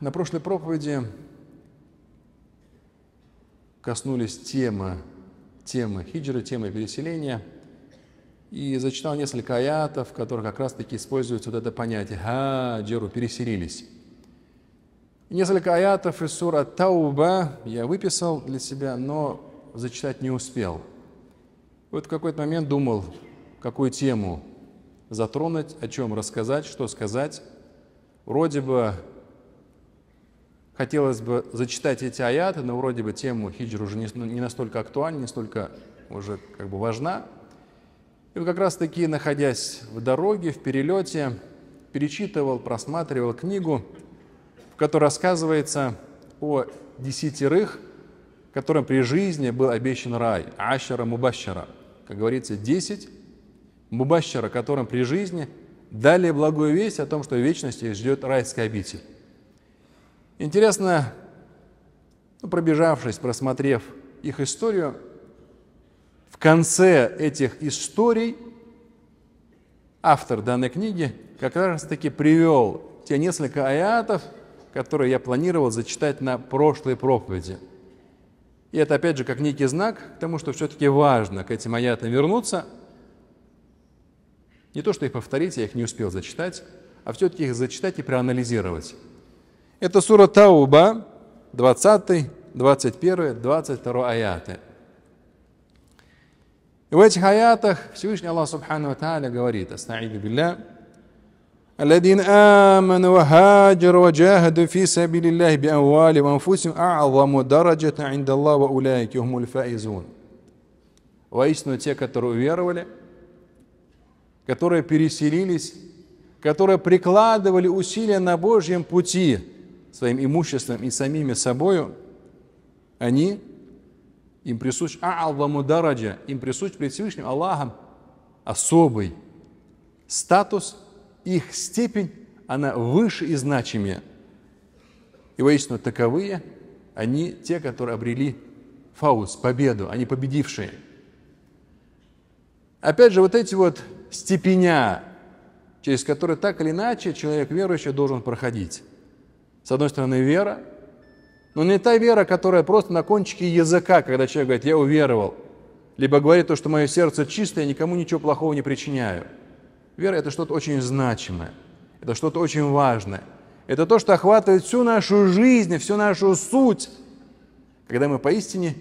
на прошлой проповеди коснулись темы, темы хиджры, темы переселения, и зачитал несколько аятов, в которых как раз-таки используется вот это понятие «хаджиру» – «переселились». Несколько аятов из сура Тауба я выписал для себя, но зачитать не успел. Вот в какой-то момент думал, какую тему затронуть, о чем рассказать, что сказать. Вроде бы хотелось бы зачитать эти аяты, но вроде бы тему хиджр уже ну, не, настолько актуальна, не столько уже как бы важна. И вот как раз-таки, находясь в дороге, в перелете, перечитывал, просматривал книгу, в которой рассказывается о десятерых, которым при жизни был обещан рай, ашара мубашара, как говорится, десять мубашара, которым при жизни дали благую весть о том, что в вечности ждет райская обитель. Интересно, ну, пробежавшись, просмотрев их историю, в конце этих историй автор данной книги как раз-таки привел те несколько аятов, которые я планировал зачитать на прошлой проповеди. И это, опять же, как некий знак к тому, что все-таки важно к этим аятам вернуться. Не то, что их повторить, я их не успел зачитать, а все-таки их зачитать и проанализировать. Это сура Тауба, 20, 21, 22 аяты. И в этих аятах Всевышний Аллах Субхану Тааля говорит, «Астаиду билля, الذين آمنوا وهاجروا وجاهدوا في سبيل الله بأموالهم وأنفسهم أعظم درجة عند الله وأولئك هم الفائزون Воистину те, которые уверовали, которые переселились, которые прикладывали усилия на Божьем пути – своим имуществом и самими собою, они, им присущ А'алваму Дараджа, им присущ пред Всевышним Аллахом особый статус, их степень, она выше и значимее. И воистину таковые, они те, которые обрели фаус, победу, они победившие. Опять же, вот эти вот степеня, через которые так или иначе человек верующий должен проходить. С одной стороны, вера, но не та вера, которая просто на кончике языка, когда человек говорит, я уверовал, либо говорит то, что мое сердце чистое, я никому ничего плохого не причиняю. Вера – это что-то очень значимое, это что-то очень важное. Это то, что охватывает всю нашу жизнь, всю нашу суть, когда мы поистине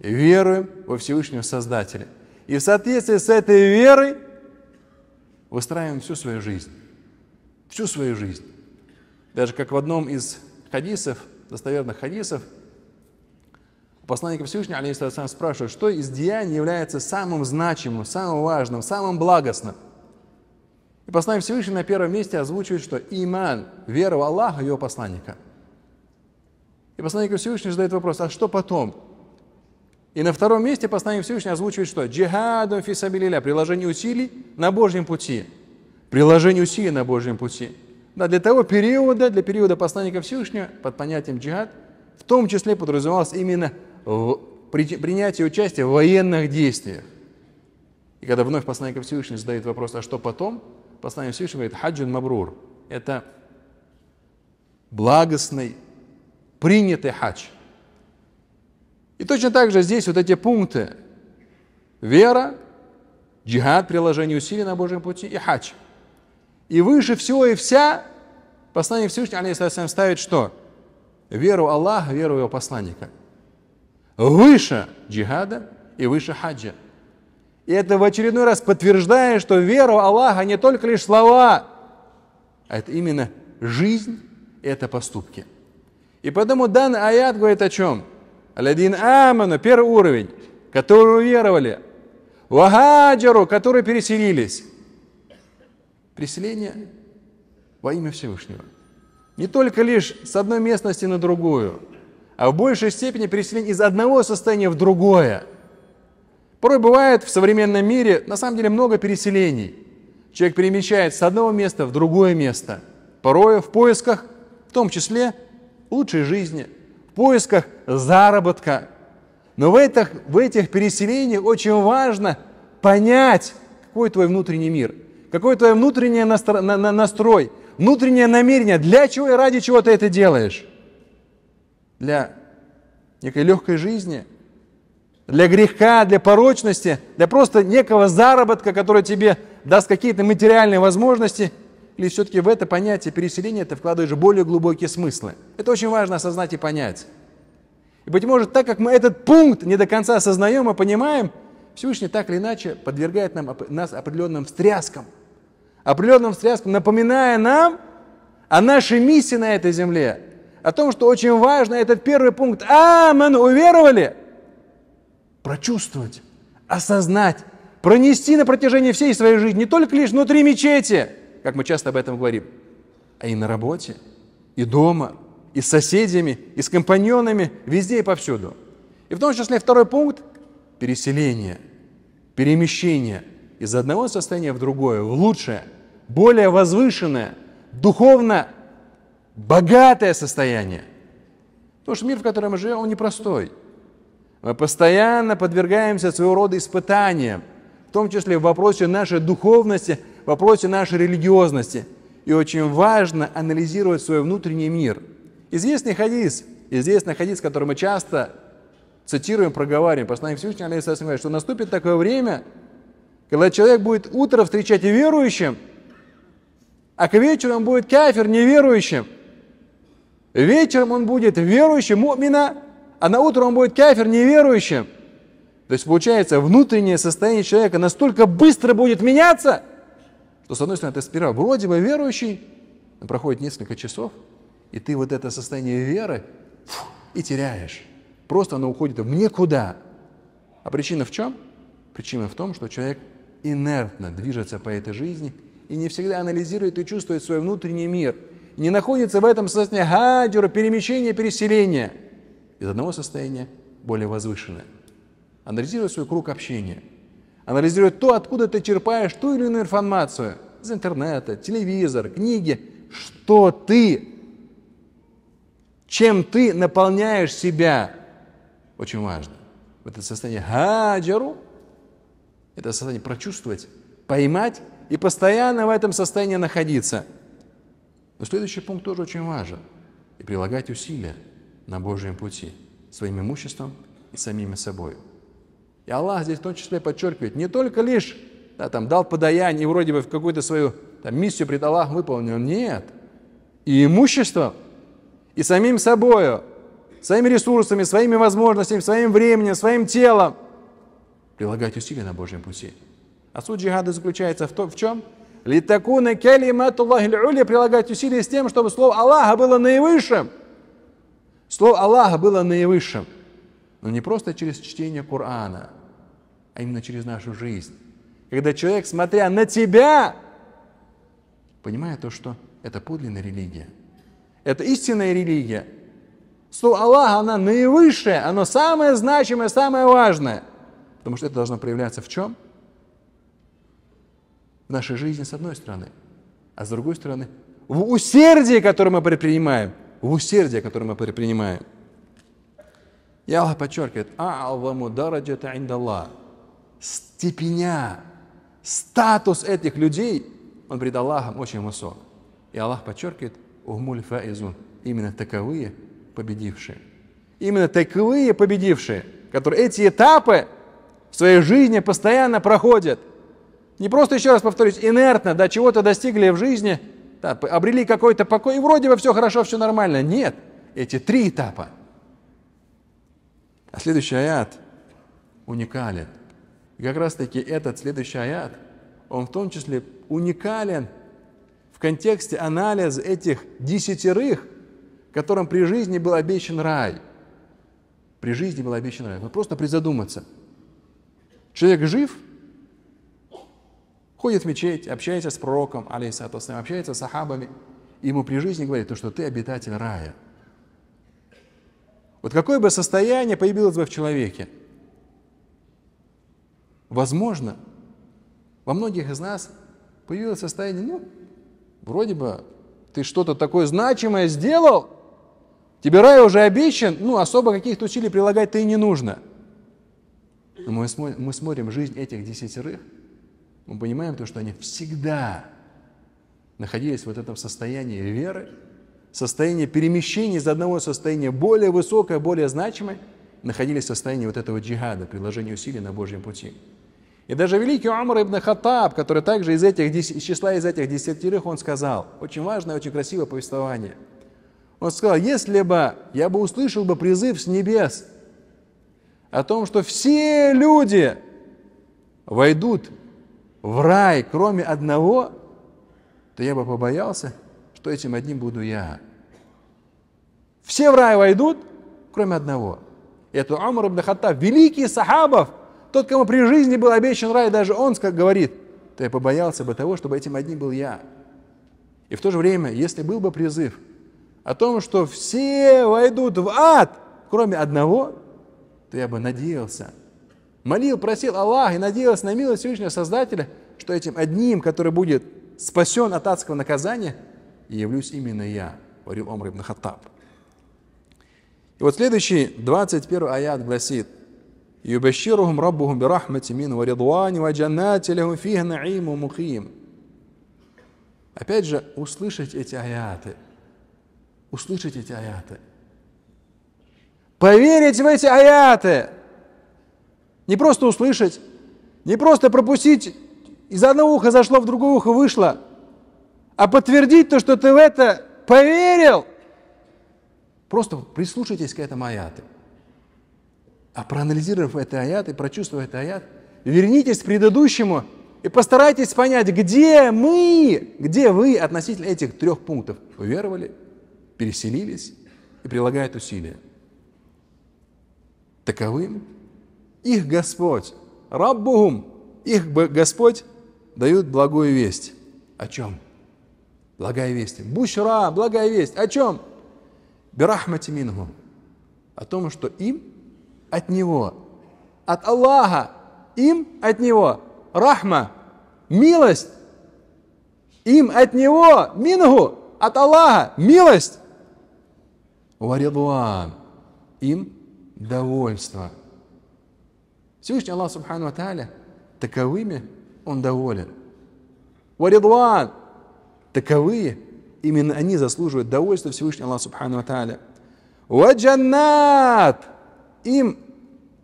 веруем во Всевышнего Создателя. И в соответствии с этой верой выстраиваем всю свою жизнь. Всю свою жизнь. Даже как в одном из хадисов, достоверных хадисов, посланник Всевышнего, алейхиссалам, спрашивает, что из деяний является самым значимым, самым важным, самым благостным. И посланник Всевышний на первом месте озвучивает, что иман, вера в Аллаха, его посланника. И посланник Всевышний задает вопрос, а что потом? И на втором месте посланник Всевышний озвучивает, что джихадом фисабилиля, приложение усилий на Божьем пути. Приложение усилий на Божьем пути – да, для того периода, для периода посланника Всевышнего, под понятием джихад, в том числе подразумевалось именно в при, принятие участия в военных действиях. И когда вновь посланник Всевышний задает вопрос, а что потом, посланник Всевышний говорит, хаджин мабрур. Это благостный, принятый хадж. И точно так же здесь вот эти пункты. Вера, джихад, приложение усилий на Божьем пути и хадж – и выше всего и вся послание Всевышнего, алейхиссалям, ставит что? Веру Аллаха, веру его посланника. Выше джихада и выше хаджа. И это в очередной раз подтверждает, что веру Аллаха не только лишь слова, а это именно жизнь, это поступки. И поэтому данный аят говорит о чем? Алядин Аману, первый уровень, которые уверовали, Вагаджару, которые переселились, Переселение во имя Всевышнего. Не только лишь с одной местности на другую, а в большей степени переселение из одного состояния в другое. Порой бывает в современном мире на самом деле много переселений. Человек перемещается с одного места в другое место, порой в поисках, в том числе, лучшей жизни, в поисках заработка. Но в этих, в этих переселениях очень важно понять, какой твой внутренний мир – какой твой внутренний настрой, внутреннее намерение, для чего и ради чего ты это делаешь? Для некой легкой жизни, для греха, для порочности, для просто некого заработка, который тебе даст какие-то материальные возможности, или все-таки в это понятие переселения ты вкладываешь более глубокие смыслы. Это очень важно осознать и понять. И, быть может, так как мы этот пункт не до конца осознаем и понимаем – Всевышний так или иначе подвергает нам, нас определенным встряскам, определенным встряскам, напоминая нам о нашей миссии на этой земле, о том, что очень важно этот первый пункт «Амен» уверовали, прочувствовать, осознать, пронести на протяжении всей своей жизни, не только лишь внутри мечети, как мы часто об этом говорим, а и на работе, и дома, и с соседями, и с компаньонами, везде и повсюду. И в том числе второй пункт – переселение, перемещение из одного состояния в другое, в лучшее, более возвышенное, духовно богатое состояние. Потому что мир, в котором мы живем, он непростой. Мы постоянно подвергаемся своего рода испытаниям, в том числе в вопросе нашей духовности, в вопросе нашей религиозности. И очень важно анализировать свой внутренний мир. Известный хадис, известный хадис, который мы часто цитируем, проговариваем. Послание Всевышнего, алейхиссалам, говорит, что наступит такое время, когда человек будет утро встречать верующим, а к вечеру он будет кафир неверующим. Вечером он будет верующим, мумина, а на утро он будет кафир неверующим. То есть получается, внутреннее состояние человека настолько быстро будет меняться, что с одной стороны ты сперва вроде бы верующий, но проходит несколько часов, и ты вот это состояние веры фу, и теряешь. Просто оно уходит в никуда. А причина в чем? Причина в том, что человек инертно движется по этой жизни и не всегда анализирует и чувствует свой внутренний мир. не находится в этом состоянии гадюра, перемещения, переселения из одного состояния более возвышенное. Анализирует свой круг общения. Анализирует то, откуда ты черпаешь ту или иную информацию. Из интернета, телевизор, книги. Что ты, чем ты наполняешь себя – очень важно. в это состояние хаджару, это состояние прочувствовать, поймать и постоянно в этом состоянии находиться. Но следующий пункт тоже очень важен. И прилагать усилия на Божьем пути своим имуществом и самими собой. И Аллах здесь в том числе подчеркивает, не только лишь да, там, дал подаяние и вроде бы в какую-то свою там, миссию пред Аллахом выполнил. Нет. И имущество, и самим собою – своими ресурсами, своими возможностями, своим временем, своим телом. Прилагать усилия на Божьем пути. А суть джихада заключается в, том, в чем? Литакуна келиматуллахи прилагать усилия с тем, чтобы слово Аллаха было наивысшим. Слово Аллаха было наивысшим. Но не просто через чтение Корана, а именно через нашу жизнь. Когда человек, смотря на тебя, понимает то, что это подлинная религия. Это истинная религия – Слово Аллаха, оно наивысшее, оно самое значимое, самое важное. Потому что это должно проявляться в чем? В нашей жизни с одной стороны, а с другой стороны в усердии, которое мы предпринимаем. В усердии, которое мы предпринимаем. И Аллах подчеркивает, «А'аваму дараджата индаллах». Степеня, статус этих людей, он пред Аллахом очень высок. И Аллах подчеркивает, «Умуль фаизун». Именно таковые победившие. Именно таковые победившие, которые эти этапы в своей жизни постоянно проходят. Не просто, еще раз повторюсь, инертно, да, чего-то достигли в жизни, да, обрели какой-то покой, и вроде бы все хорошо, все нормально. Нет, эти три этапа. А следующий аят уникален. И как раз таки этот следующий аят, он в том числе уникален в контексте анализа этих десятерых которым при жизни был обещан рай. При жизни был обещан рай. Вот просто призадуматься. Человек жив, ходит в мечеть, общается с пророком, алейсату общается с сахабами, ему при жизни говорит, что ты обитатель рая. Вот какое бы состояние появилось бы в человеке, возможно, во многих из нас появилось состояние, ну, вроде бы ты что-то такое значимое сделал, Тебе рай уже обещан, ну, особо каких-то усилий прилагать-то и не нужно. Но мы, смотрим, мы смотрим жизнь этих десятерых, мы понимаем то, что они всегда находились в вот этом состоянии веры, состоянии перемещения из одного состояния более высокое, более значимое, находились в состоянии вот этого джихада, приложения усилий на Божьем пути. И даже великий Умар ибн Хаттаб, который также из, этих, из числа из этих десятерых, он сказал, очень важное, очень красивое повествование – он сказал, если бы я бы услышал бы призыв с небес о том, что все люди войдут в рай, кроме одного, то я бы побоялся, что этим одним буду я. Все в рай войдут, кроме одного. И это Амр ибн Хаттаб, великий сахабов, тот, кому при жизни был обещан рай, даже он как говорит, то я побоялся бы того, чтобы этим одним был я. И в то же время, если был бы призыв – о том, что все войдут в ад, кроме одного, то я бы надеялся, молил, просил Аллах и надеялся на милость Всевышнего Создателя, что этим одним, который будет спасен от адского наказания, явлюсь именно я, говорил Омар ибн Хаттаб. И вот следующий 21 аят гласит, «Юбаширухум раббухум бирахмати мин ва ридуани ва джаннати лахум фиха наиму мухим». Опять же, услышать эти аяты – услышать эти аяты, поверить в эти аяты, не просто услышать, не просто пропустить, из одного уха зашло, в другое ухо вышло, а подтвердить то, что ты в это поверил. Просто прислушайтесь к этому аяту. А проанализировав это аят и прочувствовав этот аят, вернитесь к предыдущему и постарайтесь понять, где мы, где вы относительно этих трех пунктов. Уверовали, переселились и прилагают усилия. Таковым их Господь, Раббухум, их Господь дают благую весть. О чем? Благая весть. Бушра, благая весть. О чем? Бирахмати мингу. О том, что им от Него, от Аллаха, им от Него, рахма, милость, им от Него, мингу, от Аллаха, милость. «Варидуан» – им довольство. Всевышний Аллах Субхану Аталя таковыми Он доволен. «Варидуан» – таковые, именно они заслуживают довольства Всевышний Аллах Субхану Аталя. «Ваджаннат» – им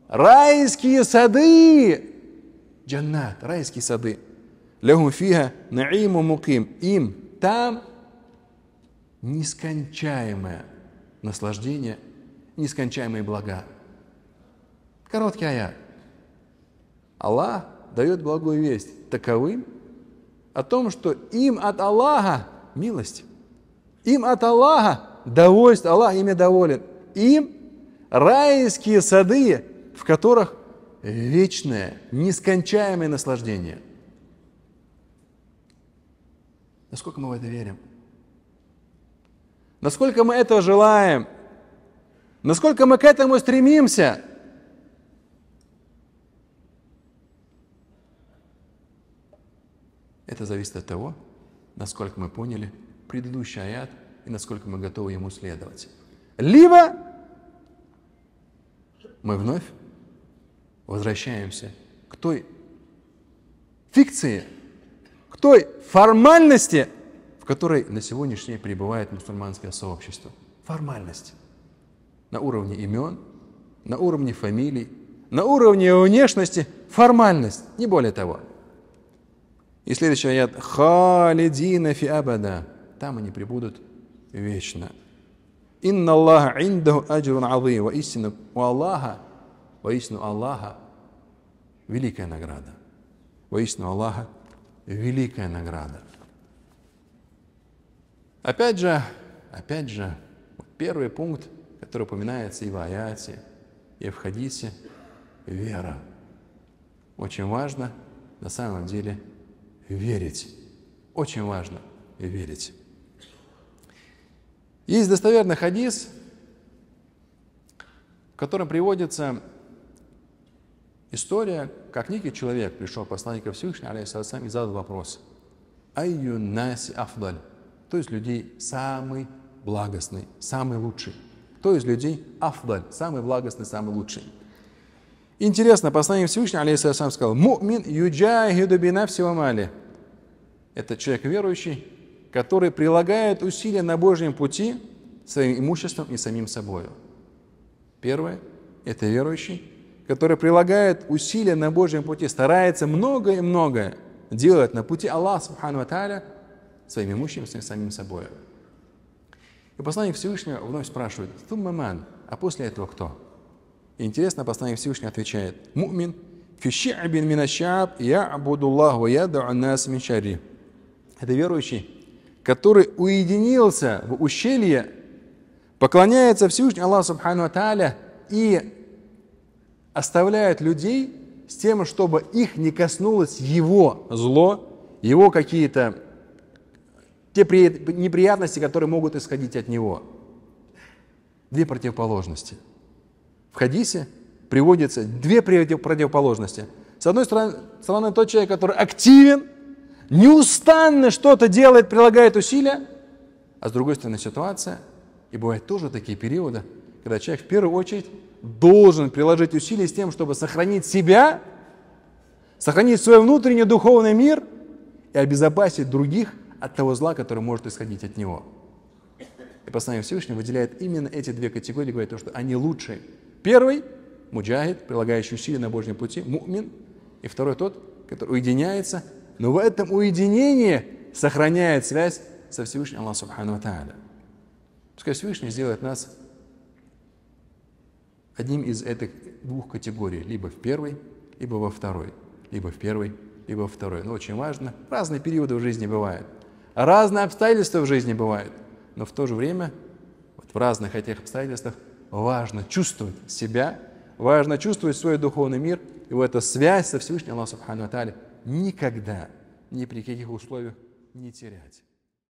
райские сады. Джаннат, райские сады. Лягум фига наиму муким. Им там нескончаемое наслаждения, нескончаемые блага. Короткий аят. Аллах дает благую весть таковым о том, что им от Аллаха милость, им от Аллаха довольство, Аллах ими доволен, им райские сады, в которых вечное, нескончаемое наслаждение. Насколько мы в это верим? насколько мы этого желаем, насколько мы к этому стремимся. Это зависит от того, насколько мы поняли предыдущий аят и насколько мы готовы ему следовать. Либо мы вновь возвращаемся к той фикции, к той формальности, в которой на сегодняшний день пребывает мусульманское сообщество. Формальность. На уровне имен, на уровне фамилий, на уровне внешности формальность, не более того. И следующий аят «Халидина фи абада» Там они пребудут вечно. «Инна Аллаха индаху аджрун азы» Воистину у Аллаха, воистину Аллаха великая награда. Воистину Аллаха великая награда. Опять же, опять же, первый пункт, который упоминается и в аяте, и в хадисе – вера. Очень важно на самом деле верить. Очень важно верить. Есть достоверный хадис, в котором приводится история, как некий человек пришел посланник Всевышнего, алейхиссалам, и задал вопрос. Айю наси афдаль? Кто из людей самый благостный, самый лучший? Кто из людей афдаль, самый благостный, самый лучший? Интересно, послание Всевышнего, сам сказал, «Му'мин юджахиду бинавсива мали». Это человек верующий, который прилагает усилия на Божьем пути своим имуществом и самим собою. Первое – это верующий, который прилагает усилия на Божьем пути, старается многое-многое делать на пути Аллаха, Субхану Аталя, своим имуществом самим собой. И посланник Всевышнего вновь спрашивает, «Туммаман, а после этого кто?» и Интересно, посланник Всевышнего отвечает, «Мумин, фиши'абин минащаб, я абудуллаху, я нас мишари». Это верующий, который уединился в ущелье, поклоняется Всевышнему Аллаху Субхану Тааля и оставляет людей с тем, чтобы их не коснулось его зло, его какие-то те неприятности, которые могут исходить от него. Две противоположности. В хадисе приводятся две противоположности. С одной стороны, стороны тот человек, который активен, неустанно что-то делает, прилагает усилия, а с другой стороны ситуация, и бывают тоже такие периоды, когда человек в первую очередь должен приложить усилия с тем, чтобы сохранить себя, сохранить свой внутренний духовный мир и обезопасить других от того зла, которое может исходить от него. И послание Всевышнего выделяет именно эти две категории, говорит то, что они лучшие. Первый – муджахид, прилагающий усилия на Божьем пути, мумин. И второй – тот, который уединяется, но в этом уединении сохраняет связь со Всевышним Аллахом Субхану Тааля. Пускай Всевышний сделает нас одним из этих двух категорий, либо в первой, либо во второй, либо в первой, либо во второй. Но очень важно, разные периоды в жизни бывают – Разные обстоятельства в жизни бывают, но в то же время вот в разных этих обстоятельствах важно чувствовать себя, важно чувствовать свой духовный мир и вот эта связь со Всевышним Аллахом Субхану Атали никогда, ни при каких условиях не терять.